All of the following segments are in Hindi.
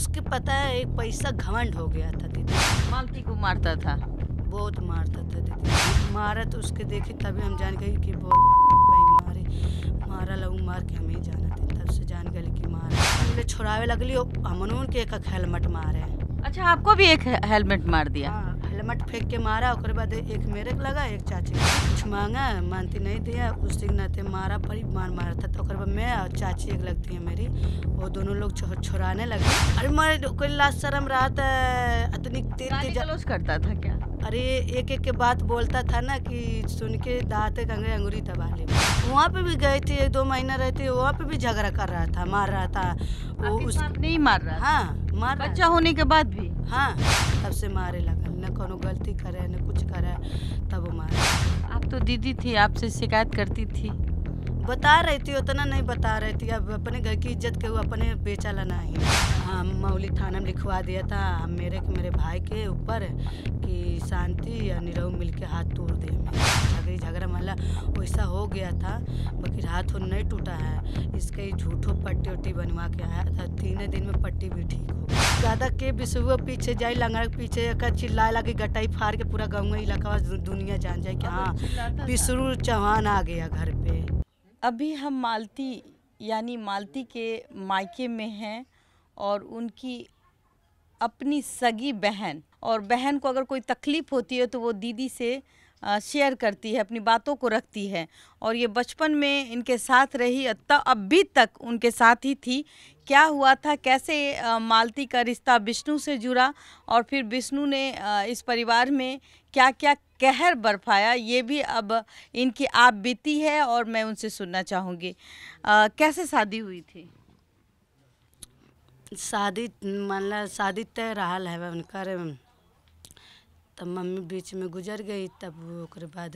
उसके पता है एक पैसा घमंड हो गया था दीदी मालती को मारता था बहुत मारता था दीदी मारा तो उसके देखे तभी हम जान गए कि बहुत मारे मारा लगू मार के हमें जाना था तब से जान गए कि मारे मेरे छुड़ावे लगली और हमनून के एक हेलमेट मारे अच्छा आपको भी एक हेलमेट मार दिया हाँ। हेलमेट फेंक के मारा और बाद एक मेरे को लगा एक चाची कुछ मांगा मानती नहीं दिया दिन के थे मारा बड़ी मार मारा था तो बाद मैं और चाची एक लगती है मेरी वो दोनों लोग छुराने लगे अरे मारे कोई लास्ट शर्म रहा था इतनी तेज करता था क्या अरे एक एक के बात बोलता था ना कि सुन के दाँत गंगे अंगूरी दबा ले वहाँ पे भी गए थे एक दो महीना रहते वहाँ पे भी झगड़ा कर रहा था मार रहा था वो उस नहीं मार रहा हाँ मार बच्चा होने के बाद भी हाँ तब से मारे लगा न कोनो गलती करे न कुछ करे तब मार आप तो दीदी थी आपसे शिकायत करती थी बता रही थी उतना नहीं बता रही थी अब अपने घर की इज्जत के वो अपने बेचा लाना ही हाँ मौली थाना में लिखवा दिया था मेरे मेरे भाई के ऊपर कि शांति या निरव मिल के हाथ तोड़ दे कहीं झगड़ा महला वैसा हो गया था बाकी हाथ और नहीं टूटा है इसके झूठो पट्टी उट्टी बनवा के आया था तीन दिन में पट्टी भी ठीक हो ज़्यादा के बिसुओ पीछे जाए लंगड़ के पीछे का चिल्ला लगे गटाई फाड़ के पूरा गाँव इलाका दुनिया जान जाए कि हाँ बिसरू चौहान आ गया घर पे अभी हम मालती यानी मालती के मायके में हैं और उनकी अपनी सगी बहन और बहन को अगर कोई तकलीफ़ होती है तो वो दीदी से शेयर करती है अपनी बातों को रखती है और ये बचपन में इनके साथ रही तब अभी तक उनके साथ ही थी क्या हुआ था कैसे मालती का रिश्ता विष्णु से जुड़ा और फिर विष्णु ने इस परिवार में क्या क्या कहर बर्फाया ये भी अब इनकी आप बीती है और मैं उनसे सुनना चाहूँगी कैसे शादी हुई थी शादी मतलब शादी तय रहा है उनका तब मम्मी बीच में गुजर गई तब ओकरे बाद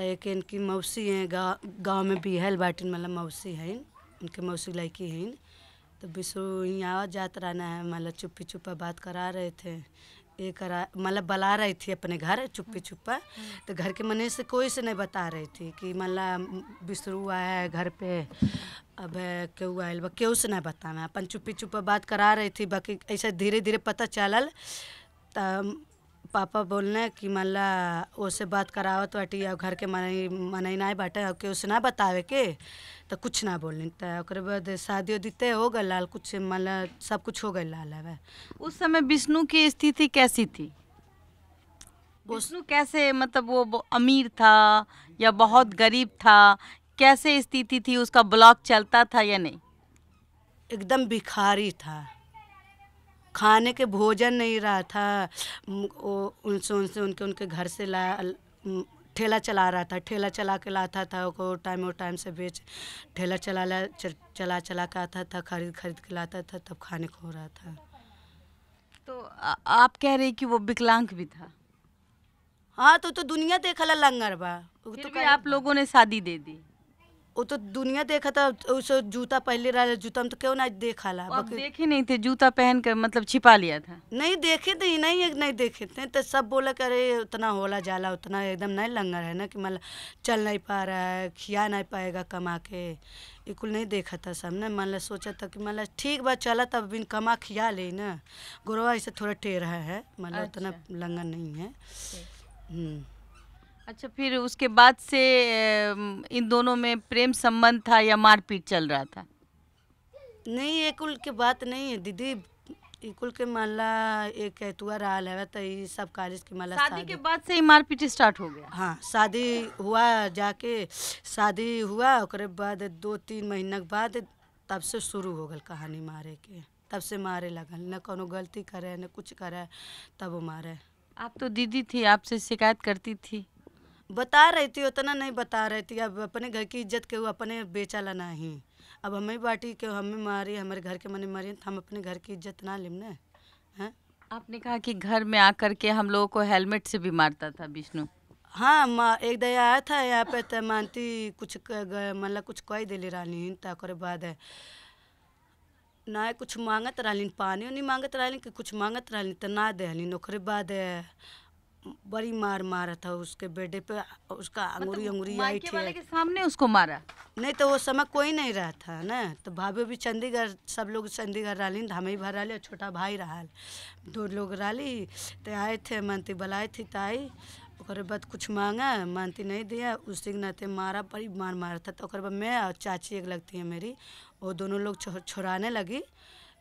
एक इनकी मौसी हैं गाँव गाँव में बिहल बाटिन मतलब मौसी हैं उनके मौसी लड़की हैं तो विश्व यहाँ जात रहना है मतलब चुप्पी चुप्पा बात करा रहे थे ये करा मतलब बला रही थी अपने घर चुप्पी चुप्पा तो घर के मने से कोई से नहीं बता रही थी कि मतलब बिसरू आया है घर पे अब क्यों आए बा क्यों से नहीं बताना अपन चुप्पी चुप्पा बात करा रही थी बाकी ऐसे धीरे धीरे पता चलल तो पापा बोलने कि मल्ला ओसे बात करावत बाटी और घर के मनई मनई ना बाटे और उसे ना बतावे के तो कुछ ना बोलने बाद शादी उदी तय हो गए लाल कुछ मतलब सब कुछ हो गए लाल है उस समय विष्णु की स्थिति कैसी थी विष्णु कैसे मतलब वो अमीर था या बहुत गरीब था कैसे स्थिति थी उसका ब्लॉक चलता था या नहीं एकदम भिखारी था खाने के भोजन नहीं रहा था वो उनसे उनसे उनके उनके घर से ला ठेला चला रहा था ठेला चला के लाता था वो टाइम और टाइम से बेच ठेला चला ला चला चला के आता था खरीद खरीद के लाता था तब खाने को हो रहा था तो आ, आप कह रही कि वो विकलांग भी था हाँ तो तो दुनिया ला लंगर बा तो आप लोगों ने शादी दे दी वो तो दुनिया देखा था उसे जूता पहले रहा जूता में तो क्यों ना देखा ला आप देखे नहीं थे जूता पहन कर मतलब छिपा लिया था नहीं देखे थे नहीं नहीं देखे थे तो सब बोला कि अरे उतना होला जाला उतना एकदम नहीं लंगर है ना कि मतलब चल नहीं पा रहा है खिया नहीं पाएगा कमा के बिल्कुल नहीं देखा था सब ना मतलब सोचा था कि मान मतलब ठीक बात चला तब बिन कमा खिया ले ना गुरुआ ऐसे थोड़ा टेढ़ा है मतलब उतना अच्छा। लंगर नहीं है अच्छा फिर उसके बाद से इन दोनों में प्रेम संबंध था या मारपीट चल रहा था नहीं ये कुल के बात नहीं है दीदी कुल के माला एक एतुआ रहा है तो ये सब कॉलेज के माला शादी के बाद से ही मारपीट स्टार्ट हो गया हाँ शादी हुआ जाके शादी हुआ और बाद दो तीन महीना के बाद तब से शुरू हो गल कहानी मारे के तब से मारे लगल न कोनो गलती करे न कुछ करे तब वो मारे आप तो दीदी थी आपसे शिकायत करती थी बता रही थी उतना नहीं बता रही थी अब अपने घर की इज्जत के अपने बेचा ला ही अब हमें बाटी के हमें मारी हमारे घर के मने मारी तो हम अपने घर की इज्जत ना लिम है आपने कहा कि घर में आकर के हम लोगों को हेलमेट से भी मारता था विष्णु हाँ माँ एक दया आया था यहाँ पे तो मानती कुछ मतलब कुछ कह दिली रानी तकर बाद है ना कुछ मांगत रहली पानी नहीं मांगत रहली कि कुछ मांगत रहली तो ना दे ओकरे बाद बड़ी मार मारा था उसके बेटे पे उसका अंगूरी मतलब अंगूरी आई थी वाले के सामने उसको मारा नहीं तो वो समय कोई नहीं रहा था ना तो भाभी भी चंडीगढ़ सब लोग चंडीगढ़ रहा धाम ही भर रहा छोटा भाई रहा दो लोग रही तो आए थे मंत्री बुलाए थी ताई और बाद कुछ मांगा मानती नहीं दिया उस दिन नाते मारा बड़ी मार मारा था तो मैं और चाची एक लगती है मेरी वो दोनों लोग छुड़ाने लगी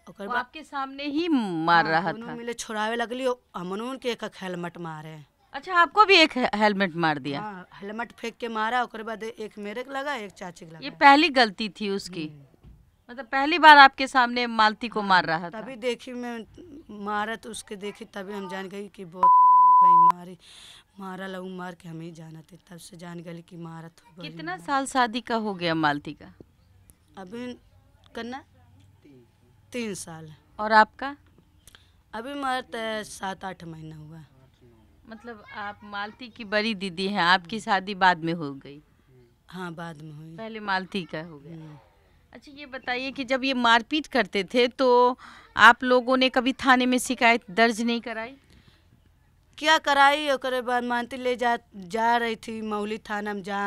ओकर बाद आपके सामने ही मार हाँ, रहा था मिले छुड़ावे लगली हमनून के एक हेलमेट मारे अच्छा आपको भी एक हेलमेट मार दिया हाँ, हेलमेट फेंक के मारा ओकर बाद एक मेरे को लगा एक चाची के लगा ये पहली गलती थी उसकी हम्म। मतलब पहली बार आपके सामने मालती को मार रहा था तभी देखी मैं मारा तो उसके देखी तभी हम जान गई कि बहुत भाई मारी मारा लऊ मार के हमें जाना थे तब से जान गई कि मारत हो कितना साल शादी का हो गया मालती का अभी करना तीन साल और आपका अभी तो सात आठ महीना हुआ मतलब आप मालती की बड़ी दीदी हैं आपकी शादी बाद में हो गई हाँ बाद में हुई पहले मालती का हो गया हाँ। अच्छा ये बताइए कि जब ये मारपीट करते थे तो आप लोगों ने कभी थाने में शिकायत दर्ज नहीं कराई क्या कराई और बाद मानती ले जा जा रही थी मऊली थाना में जा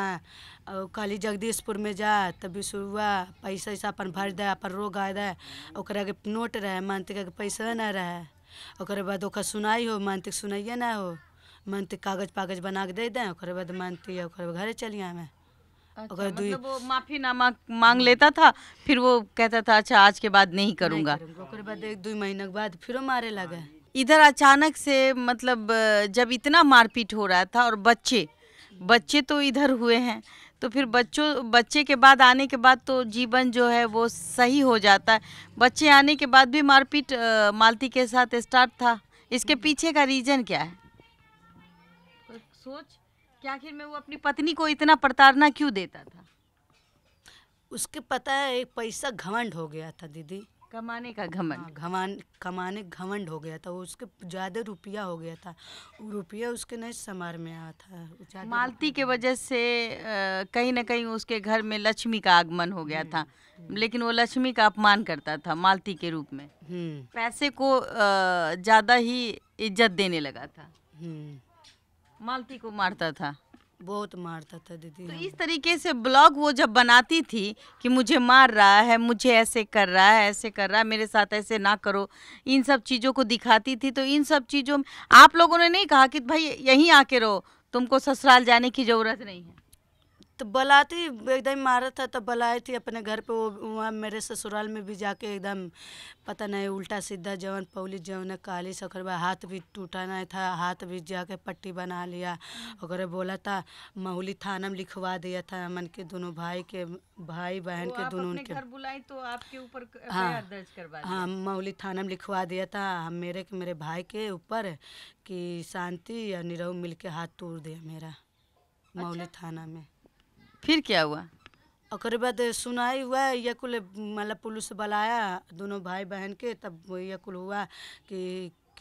और कहली जगदीशपुर में जा तब बिसुआ पैसा वैसा अपन भर दे अपन रोग आ दे और नोट रहे मानती का पैसा ना रहे और बाद सुनाई हो मानती सुनाइए ना हो मानती कागज पागज बना के दे दें और बाद मानती है घरे चलिए मैं अच्छा, मतलब वो नामा मांग लेता था फिर वो कहता था अच्छा आज के बाद नहीं करूँगा एक दो महीने के बाद फिर मारे लगा इधर अचानक से मतलब जब इतना मारपीट हो रहा था और बच्चे बच्चे तो इधर हुए हैं तो फिर बच्चों बच्चे के बाद आने के बाद तो जीवन जो है वो सही हो जाता है बच्चे आने के बाद भी मारपीट मालती के साथ स्टार्ट था इसके पीछे का रीज़न क्या है सोच क्या आखिर में वो अपनी पत्नी को इतना प्रताड़ना क्यों देता था उसके पता है एक पैसा घमंड हो गया था दीदी कमाने का घमंड हाँ, घमान कमाने घमंड हो गया था उसके ज़्यादा रुपया हो गया था रुपया उसके नए समार में आया था मालती के वजह से कहीं ना कहीं उसके घर में लक्ष्मी का आगमन हो गया था हम्म, लेकिन वो लक्ष्मी का अपमान करता था मालती के रूप में हम्म। पैसे को ज़्यादा ही इज्जत देने लगा था हम्म। मालती को मारता था बहुत मारता था दीदी तो इस तरीके से ब्लॉग वो जब बनाती थी कि मुझे मार रहा है मुझे ऐसे कर रहा है ऐसे कर रहा है मेरे साथ ऐसे ना करो इन सब चीज़ों को दिखाती थी तो इन सब चीज़ों में आप लोगों ने नहीं कहा कि भाई यहीं आके रहो तुमको ससुराल जाने की ज़रूरत नहीं है तो बलाती एकदम मारा था तो बलाई थी अपने घर पे वो वहाँ मेरे ससुराल में भी जाके एकदम पता नहीं उल्टा सीधा जवन पौली जवन काली से हाथ भी टूटा नहीं था हाथ भी जाके पट्टी बना लिया और बोला था महुली थाना में लिखवा दिया था मन के दोनों भाई के भाई बहन तो के दोनों के घर बुलाई तो आपके ऊपर हाँ दर्ज करवा हाँ महुली थाना में लिखवा दिया था मेरे के मेरे भाई के ऊपर कि शांति या निरव मिल के हाथ तोड़ दिया मेरा मौली अच्छा? थाना में फिर क्या हुआ और बाद सुनाई हुआ यकुल मतलब पुलिस बुलाया दोनों भाई बहन के तब यकुल हुआ कि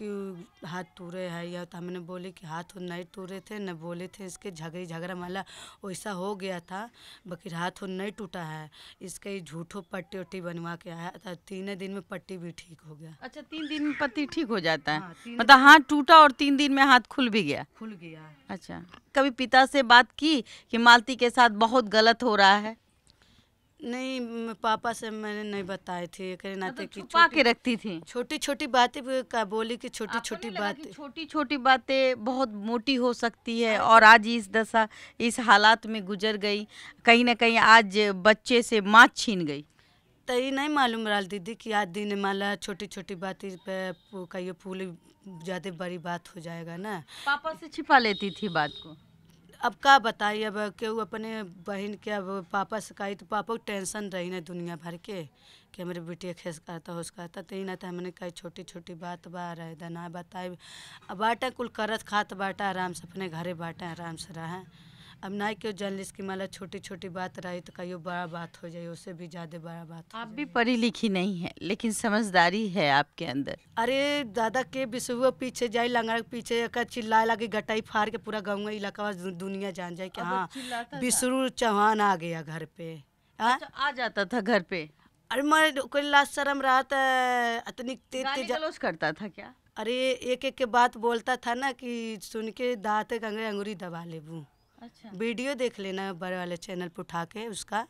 कि हाथ टूरे है या तो हमने बोले कि हाथ तो नहीं टूरे थे न बोले थे इसके झगड़ी झगड़ा माला वैसा हो गया था बाकी हाथ तो नहीं टूटा है इसके झूठो पट्टी उट्टी बनवा के आया था तीन दिन में पट्टी भी ठीक हो गया अच्छा तीन दिन में पट्टी ठीक हो जाता है हाँ, मतलब हाथ टूटा और तीन दिन में हाथ खुल भी गया खुल गया अच्छा कभी पिता से बात की कि मालती के साथ बहुत गलत हो रहा है नहीं पापा से मैंने नहीं बताए थे एक नाते मतलब की छुपा के रखती थी छोटी छोटी बातें का बोली कि छोटी छोटी बातें छोटी छोटी बातें बहुत मोटी हो सकती है और आज इस दशा इस हालात में गुजर गई कहीं ना कहीं आज बच्चे से माँ छीन गई तई तो नहीं मालूम रहा दीदी कि आज दिन माला छोटी छोटी बातें पे कहियो फूल ज़्यादा बड़ी बात हो जाएगा ना पापा से छिपा लेती थी बात को अब का बताई अब केहू अपने बहन के अब पापा से कही तो पापा को टेंशन रही ना दुनिया भर के कि हमारे बेटिया खेस करता होश करता तो ना तो हमने कही छोटी छोटी बात बा रहे दाना बताए बाटा कुल करत खात बाटा आराम से अपने घरे बाटा आराम से रहें अब ना क्यों जर्नलिस्ट की माला छोटी छोटी बात रही तो कहियो बड़ा बात हो जाए उससे भी ज़्यादा बड़ा बात आप भी पढ़ी लिखी नहीं है लेकिन समझदारी है आपके अंदर अरे दादा के बिसुआ पीछे जाए लंगड़ा के पीछे का चिल्लाए लगी गटाई फाड़ के पूरा गाँव इलाका दुनिया जान जाए की हाँ बिसरू चौहान आ गया घर पे हाँ? अच्छा, आ? जाता था घर पे अरे मैं कोई लास्ट शर्म रहा था अतनी तेज तेज करता था क्या अरे एक एक के बात बोलता था ना कि सुन के दाँत अंगरे अंगूरी दबा लेबू अच्छा वीडियो देख लेना बड़े वाले चैनल पर उठा के उसका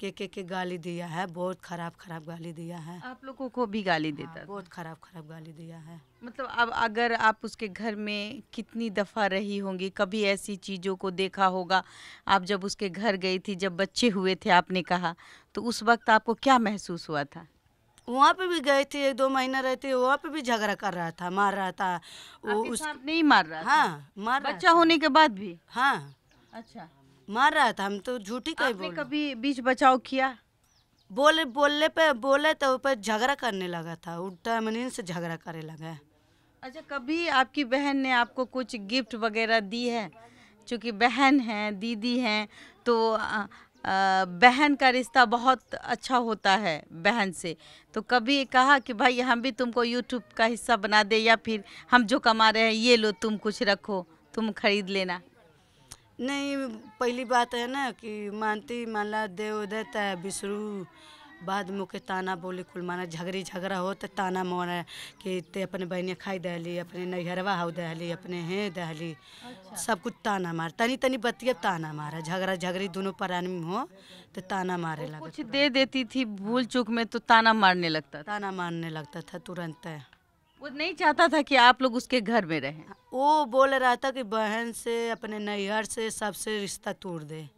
के के के गाली दिया है बहुत खराब खराब गाली दिया है आप लोगों को भी गाली हाँ, देता बहुत खराब खराब गाली दिया है मतलब अब अगर आप उसके घर में कितनी दफ़ा रही होंगी कभी ऐसी चीज़ों को देखा होगा आप जब उसके घर गई थी जब बच्चे हुए थे आपने कहा तो उस वक्त आपको क्या महसूस हुआ था वहाँ पे भी गए थे एक दो महीना रहते वहाँ पे भी झगड़ा कर रहा था मार रहा था वो उस नहीं मार रहा हाँ मार बच्चा होने के बाद भी हाँ अच्छा मार रहा था हम तो झूठी कभी बोल कभी बीच बचाव किया बोले बोलने पे बोले तो ऊपर झगड़ा करने लगा था उल्टा मनी से झगड़ा करने लगा अच्छा कभी आपकी बहन ने आपको कुछ गिफ्ट वगैरह दी है चूँकि बहन है दीदी हैं तो आ, आ, बहन का रिश्ता बहुत अच्छा होता है बहन से तो कभी कहा कि भाई हम भी तुमको यूट्यूब का हिस्सा बना दे या फिर हम जो कमा रहे हैं ये लो तुम कुछ रखो तुम खरीद लेना नहीं पहली बात है ना कि मानती माला देव देता है विष्णु बाद मुके ताना बोले कुल माना झगड़ी झगड़ा हो तो ताना है कि ते अपने बहने खाई दहली अपने नैहरवा हो दहली अपने हैं दहली अच्छा। सब कुछ ताना मार तनी तनी बतिया ताना मारा झगड़ा झगड़ी दोनों पर आदमी हो तो ताना तो मारे लगा कुछ दे देती थी भूल चूक में तो ताना मारने लगता ताना मारने लगता था तुरंत वो नहीं चाहता था कि आप लोग उसके घर में रहें वो बोल रहा था कि बहन से अपने नैहर से सबसे रिश्ता तोड़ दे